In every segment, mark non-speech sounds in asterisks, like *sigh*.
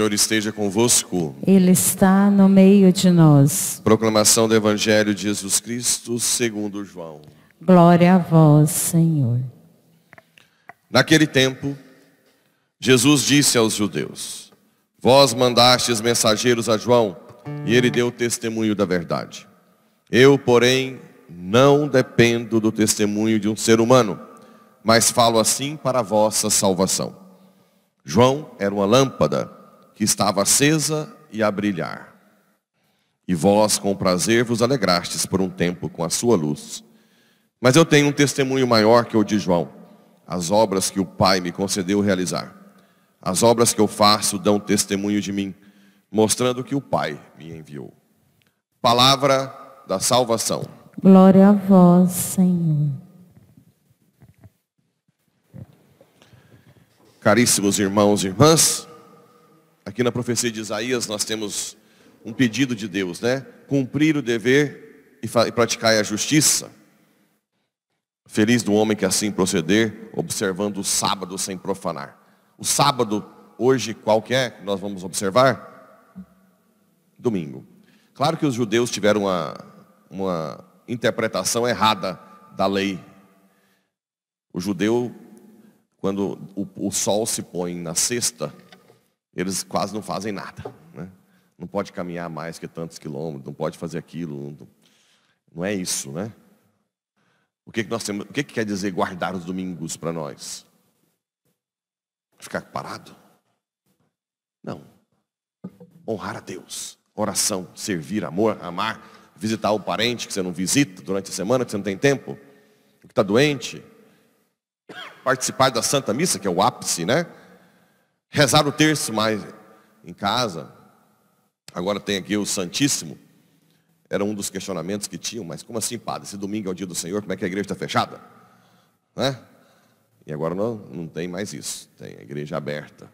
Senhor esteja convosco. Ele está no meio de nós. Proclamação do Evangelho de Jesus Cristo segundo João. Glória a vós, Senhor. Naquele tempo, Jesus disse aos judeus, Vós mandastes mensageiros a João, e ele deu testemunho da verdade. Eu, porém, não dependo do testemunho de um ser humano, mas falo assim para a vossa salvação. João era uma lâmpada que estava acesa e a brilhar. E vós, com prazer, vos alegrastes por um tempo com a sua luz. Mas eu tenho um testemunho maior que o de João, as obras que o Pai me concedeu realizar. As obras que eu faço dão testemunho de mim, mostrando que o Pai me enviou. Palavra da salvação. Glória a vós, Senhor. Caríssimos irmãos e irmãs, Aqui na profecia de Isaías nós temos um pedido de Deus, né? Cumprir o dever e, praticar a justiça. Feliz do homem que assim proceder, observando o sábado sem profanar. O sábado, hoje, qual que é que nós vamos observar? Domingo. Claro que os judeus tiveram uma, uma interpretação errada da lei. O judeu, quando o, o sol se põe na sexta, eles quase não fazem nada. Né? Não pode caminhar mais que tantos quilômetros, não pode fazer aquilo. Não, não é isso, né? O que, que nós temos? O que, que quer dizer guardar os domingos para nós? Ficar parado? Não. Honrar a Deus. Oração, servir, amor, amar, visitar o parente que você não visita durante a semana, que você não tem tempo, que está doente. Participar da Santa Missa, que é o ápice, né? rezar o terço mais em casa. Agora tem aqui o Santíssimo. Era um dos questionamentos que tinham, mas como assim, padre? Esse domingo é o dia do Senhor, como é que a igreja está fechada? Né? E agora não, não tem mais isso. Tem a igreja aberta.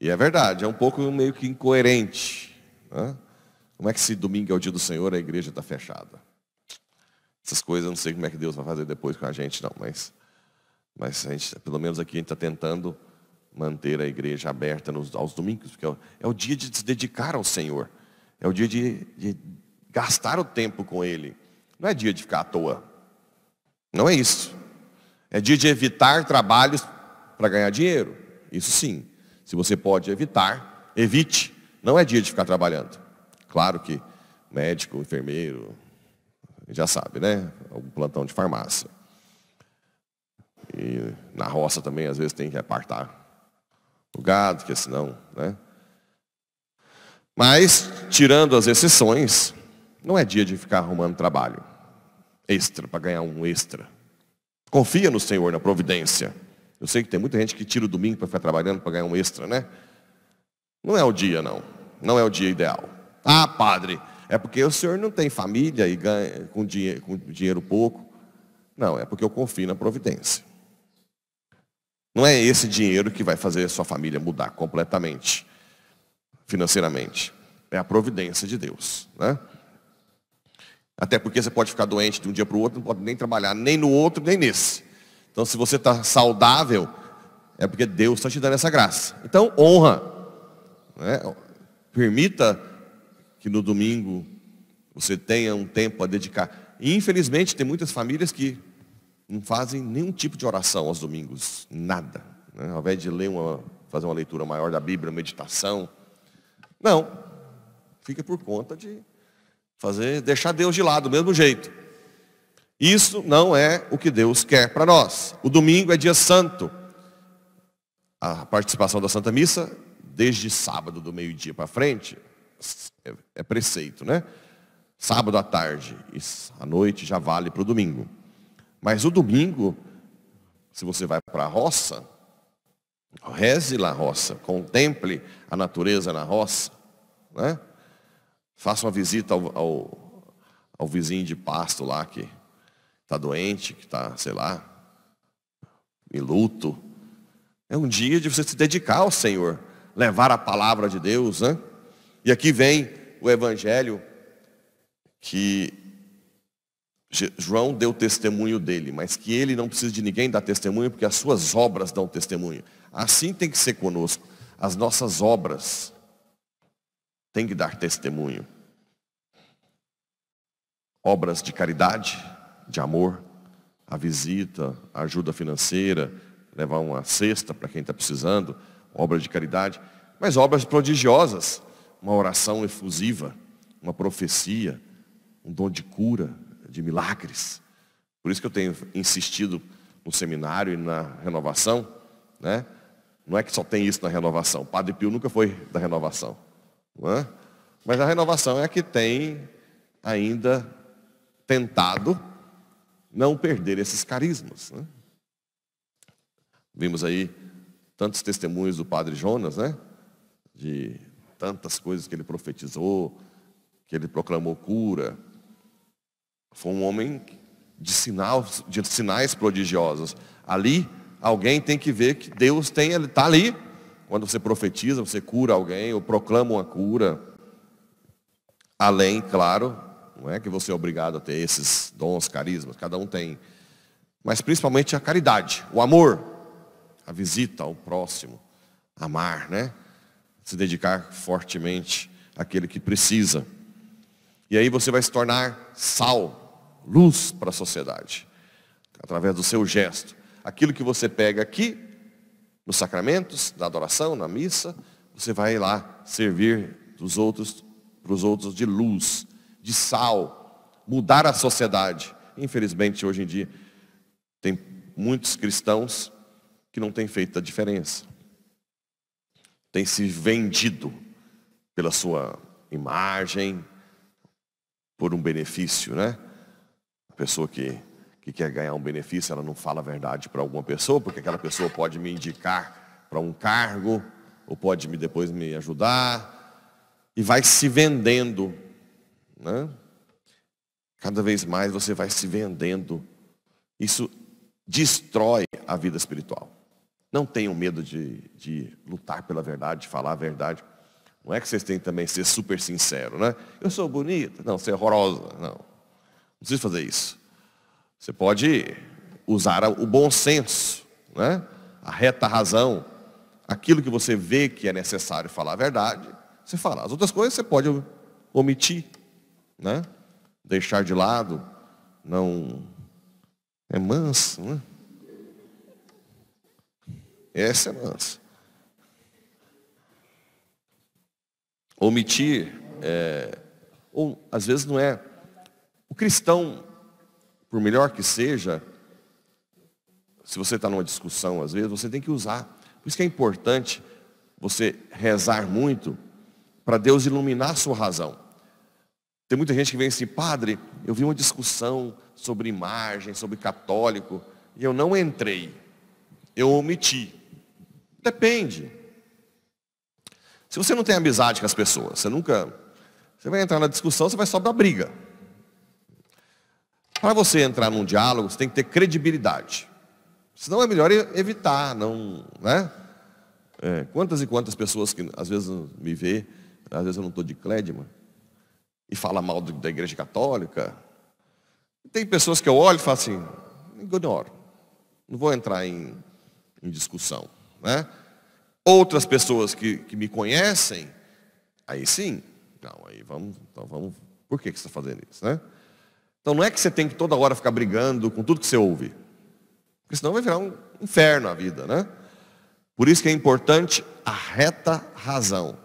E é verdade, é um pouco meio que incoerente. Né? Como é que se domingo é o dia do Senhor, a igreja está fechada? Essas coisas eu não sei como é que Deus vai fazer depois com a gente, não, mas, mas a gente, pelo menos aqui a gente está tentando manter a igreja aberta nos, aos domingos, porque é, é o dia de se dedicar ao Senhor, é o dia de, de gastar o tempo com Ele, não é dia de ficar à toa, não é isso, é dia de evitar trabalhos para ganhar dinheiro, isso sim, se você pode evitar, evite, não é dia de ficar trabalhando, claro que médico, enfermeiro, já sabe, né? Algum plantão de farmácia. E na roça também, às vezes, tem que apartar o gado, que é senão, né? Mas, tirando as exceções, não é dia de ficar arrumando trabalho extra para ganhar um extra. Confia no Senhor, na providência. Eu sei que tem muita gente que tira o domingo para ficar trabalhando para ganhar um extra, né? Não é o dia, não. Não é o dia ideal. Ah, padre, é porque o senhor não tem família e ganha com dinheiro, com dinheiro pouco. Não, é porque eu confio na providência. Não é esse dinheiro que vai fazer a sua família mudar completamente, financeiramente. É a providência de Deus. Né? Até porque você pode ficar doente de um dia para o outro, não pode nem trabalhar nem no outro, nem nesse. Então, se você está saudável, é porque Deus está te dando essa graça. Então, honra. Né? Permita que no domingo você tenha um tempo a dedicar. E, infelizmente, tem muitas famílias que não fazem nenhum tipo de oração aos domingos, nada. Né? Ao invés de ler uma, fazer uma leitura maior da Bíblia, meditação. Não. Fica por conta de fazer, deixar Deus de lado do mesmo jeito. Isso não é o que Deus quer para nós. O domingo é dia santo. A participação da Santa Missa, desde sábado do meio-dia para frente, é, é preceito, né? Sábado à tarde, à noite já vale para o domingo. Mas o domingo, se você vai para a roça, reze na roça, contemple a natureza na roça, né? Faça uma visita ao, ao, ao vizinho de pasto lá que está doente, que está, sei lá, em luto. É um dia de você se dedicar ao Senhor, levar a palavra de Deus, né? E aqui vem o evangelho que João deu testemunho dele, mas que ele não precisa de ninguém dar testemunho, porque as suas obras dão testemunho. Assim tem que ser conosco. As nossas obras têm que dar testemunho. Obras de caridade, de amor, a visita, a ajuda financeira, levar uma cesta para quem está precisando, obra de caridade, mas obras prodigiosas, uma oração efusiva, uma profecia, um dom de cura, de milagres. Por isso que eu tenho insistido no seminário e na renovação, né? Não é que só tem isso na renovação. O Padre Pio nunca foi da renovação. né? Mas a renovação é que tem ainda tentado não perder esses carismas. Né? Vimos aí tantos testemunhos do Padre Jonas, né? De tantas coisas que ele profetizou, que ele proclamou cura, foi um homem de, sinal, de sinais prodigiosos. Ali, alguém tem que ver que Deus tem, Ele está ali. Quando você profetiza, você cura alguém ou proclama uma cura. Além, claro, não é que você é obrigado a ter esses dons, carismas, cada um tem. Mas principalmente a caridade, o amor, a visita ao próximo, amar, né? Se dedicar fortemente àquele que precisa. E aí você vai se tornar sal luz para a sociedade, através do seu gesto. Aquilo que você pega aqui, nos sacramentos, na adoração, na missa, você vai lá servir dos outros, para os outros de luz, de sal, mudar a sociedade. Infelizmente, hoje em dia, tem muitos cristãos que não têm feito a diferença. Tem se vendido pela sua imagem, por um benefício, né? pessoa que, que quer ganhar um benefício, ela não fala a verdade para alguma pessoa, porque aquela pessoa pode me indicar para um cargo, ou pode me depois me ajudar, e vai se vendendo. Né? Cada vez mais você vai se vendendo. Isso destrói a vida espiritual. Não tenham medo de, de lutar pela verdade, de falar a verdade. Não é que vocês têm também que ser super sincero, né? Eu sou bonita. Não, ser é horrorosa. Não, não precisa fazer isso. Você pode usar o bom senso, né? a reta razão, aquilo que você vê que é necessário falar a verdade, você fala. As outras coisas você pode omitir, né? deixar de lado, não. É manso, né? Essa é mansa. Omitir, é... ou às vezes não é cristão, por melhor que seja, se você está numa discussão às vezes, você tem que usar. Por isso que é importante você rezar muito para Deus iluminar a sua razão. Tem muita gente que vem assim, padre, eu vi uma discussão sobre imagem, sobre católico, e eu não entrei. Eu omiti. Depende. Se você não tem amizade com as pessoas, você nunca. Você vai entrar na discussão, você vai só dar briga. Para você entrar num diálogo, você tem que ter credibilidade. Senão é melhor evitar, não, né? É, quantas e quantas pessoas que às vezes me vê, às vezes eu não estou de clédima, e fala mal do, da igreja católica. tem pessoas que eu olho e falo assim, ignoro. Não vou entrar em, em discussão. Né? Outras pessoas que, que me conhecem, aí sim, não, aí vamos, então vamos, por que, que você está fazendo isso? Né? Então não é que você tem que toda hora ficar brigando com tudo que você ouve. Porque senão vai virar um inferno a vida, né? Por isso que é importante a reta razão.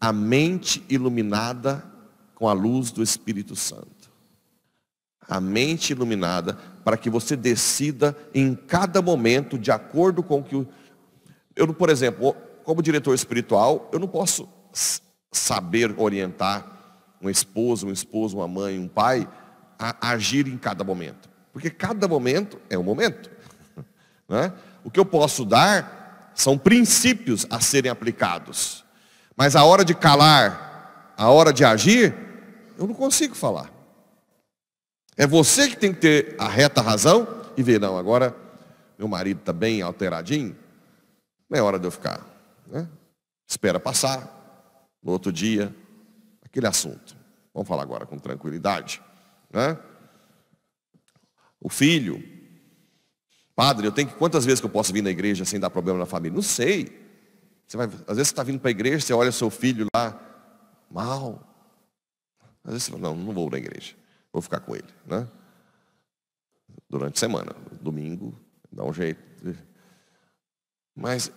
A mente iluminada com a luz do Espírito Santo. A mente iluminada para que você decida em cada momento de acordo com o que... Eu, por exemplo, como diretor espiritual, eu não posso saber orientar um esposo, um esposo, uma mãe, um pai, a agir em cada momento. Porque cada momento é um momento. *laughs* Né? O que eu posso dar são princípios a serem aplicados. Mas a hora de calar, a hora de agir, eu não consigo falar. É você que tem que ter a reta razão e ver, não, agora meu marido está bem alteradinho, não é hora de eu ficar. Né? Espera passar, no outro dia, aquele assunto. Vamos falar agora com tranquilidade né? o filho. Padre, eu tenho que, quantas vezes que eu posso vir na igreja sem dar problema na família? Não sei. Você vai, às vezes você está vindo para a igreja, você olha seu filho lá, mal. Às vezes você fala, não, não vou na igreja, vou ficar com ele. Né? Durante a semana, domingo, dá um jeito. Mas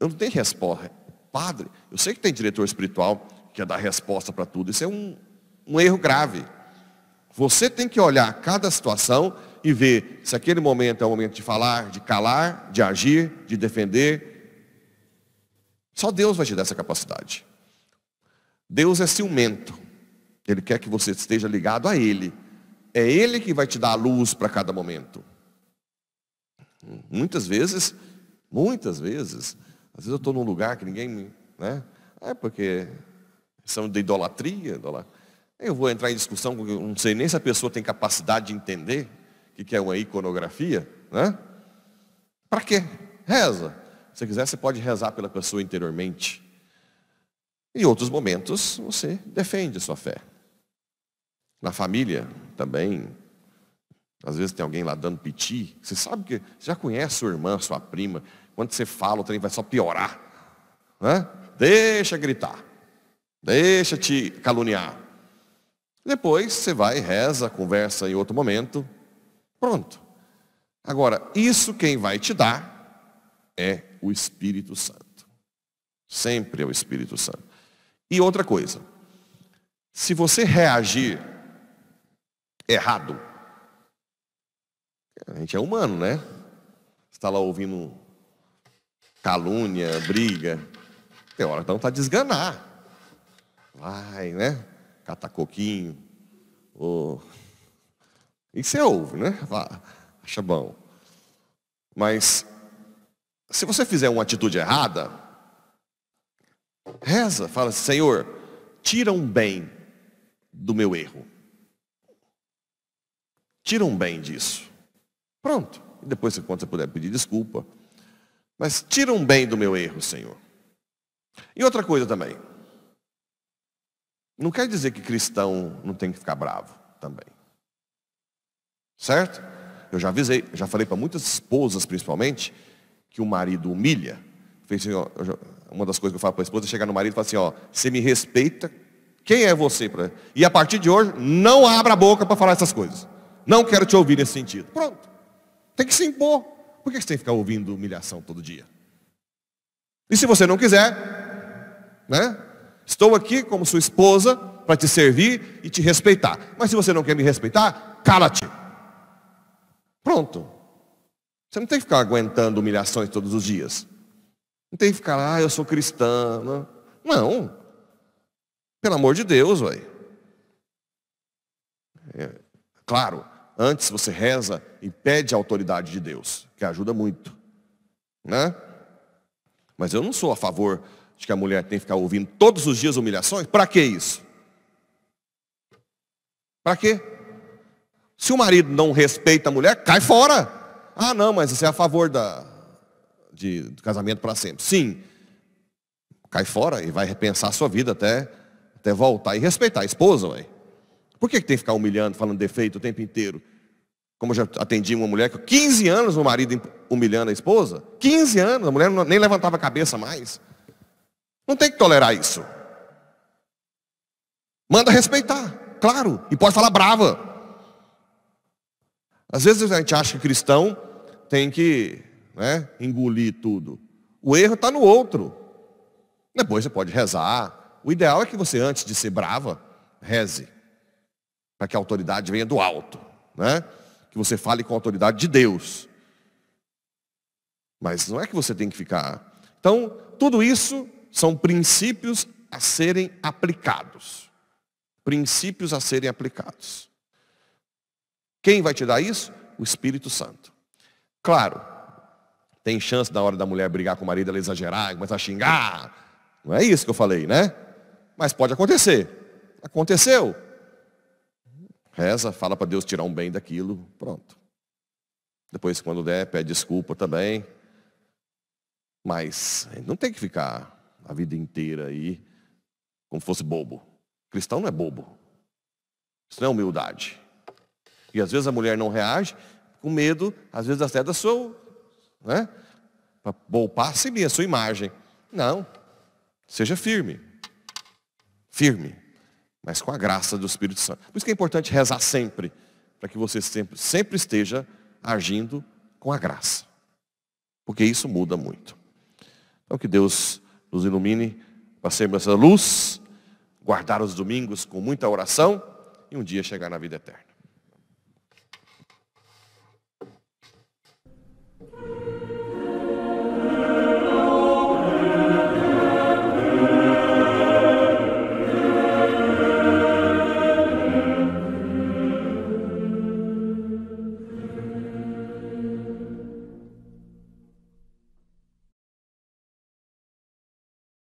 eu não tenho resposta. Padre, eu sei que tem diretor espiritual que quer dar resposta para tudo. Isso é um, um erro grave. Você tem que olhar cada situação e ver se aquele momento é o momento de falar, de calar, de agir, de defender. Só Deus vai te dar essa capacidade. Deus é ciumento. Ele quer que você esteja ligado a Ele. É Ele que vai te dar a luz para cada momento. Muitas vezes, muitas vezes, às vezes eu estou num lugar que ninguém me. Né? É porque são de idolatria, idolatria. Eu vou entrar em discussão, eu não sei nem se a pessoa tem capacidade de entender o que é uma iconografia, né? Para quê? Reza. Se você quiser, você pode rezar pela pessoa interiormente. Em outros momentos, você defende a sua fé. Na família, também. Às vezes tem alguém lá dando piti. Você sabe que você já conhece sua irmã, sua prima. Quando você fala, o trem vai só piorar. Né? Deixa gritar. Deixa te caluniar. Depois você vai, reza, conversa em outro momento. Pronto. Agora, isso quem vai te dar é o Espírito Santo. Sempre é o Espírito Santo. E outra coisa, se você reagir errado, a gente é humano, né? Está lá ouvindo calúnia, briga. Tem hora então tá desganar. Vai, né? catar coquinho. Ou... *laughs* Isso é você ouve, né? Acha bom. Mas se você fizer uma atitude errada, reza, fala assim, Senhor, tira um bem do meu erro. Tira um bem disso. Pronto. E depois, quando você puder pedir desculpa. Mas tira um bem do meu erro, Senhor. E outra coisa também. Não quer dizer que cristão não tem que ficar bravo também. Certo? Eu já avisei, já falei para muitas esposas, principalmente, que o marido humilha. Assim, uma das coisas que eu falo para a esposa é chegar no marido e falar assim, ó, você me respeita, quem é você? Pra... E a partir de hoje, não abra a boca para falar essas coisas. Não quero te ouvir nesse sentido. Pronto. Tem que se impor. Por que você tem que ficar ouvindo humilhação todo dia? E se você não quiser, né? Estou aqui como sua esposa para te servir e te respeitar. Mas se você não quer me respeitar, cala-te. Pronto. Você não tem que ficar aguentando humilhações todos os dias. Não tem que ficar, ah, eu sou cristã. Né? Não. Pelo amor de Deus, velho. É, claro, antes você reza e pede a autoridade de Deus, que ajuda muito. Né? Mas eu não sou a favor de que a mulher tem que ficar ouvindo todos os dias humilhações. Para que isso? Para quê? Se o marido não respeita a mulher, cai fora. Ah, não, mas você é a favor da, de, do casamento para sempre. Sim. Cai fora e vai repensar a sua vida até, até voltar e respeitar a esposa, ué. Por que, que tem que ficar humilhando, falando defeito o tempo inteiro? Como eu já atendi uma mulher que 15 anos o marido humilhando a esposa, 15 anos, a mulher nem levantava a cabeça mais. Não tem que tolerar isso. Manda respeitar, claro, e pode falar brava. Às vezes a gente acha que cristão tem que né, engolir tudo. O erro está no outro. Depois você pode rezar. O ideal é que você, antes de ser brava, reze. Para que a autoridade venha do alto. Né? Que você fale com a autoridade de Deus. Mas não é que você tem que ficar. Então, tudo isso são princípios a serem aplicados. Princípios a serem aplicados. Quem vai te dar isso? O Espírito Santo. Claro, tem chance na hora da mulher brigar com o marido, ela exagerar, começar a xingar. Não é isso que eu falei, né? Mas pode acontecer. Aconteceu. Reza, fala para Deus tirar um bem daquilo, pronto. Depois, quando der, pede desculpa também. Mas não tem que ficar a vida inteira aí como fosse bobo. Cristão não é bobo. Isso não é humildade. E às vezes a mulher não reage com medo, às vezes até da sua, né? Para poupar se a sua imagem. Não. Seja firme. Firme. Mas com a graça do Espírito Santo. Por isso que é importante rezar sempre, para que você sempre, sempre esteja agindo com a graça. Porque isso muda muito. Então que Deus nos ilumine, passemos essa luz, guardar os domingos com muita oração e um dia chegar na vida eterna.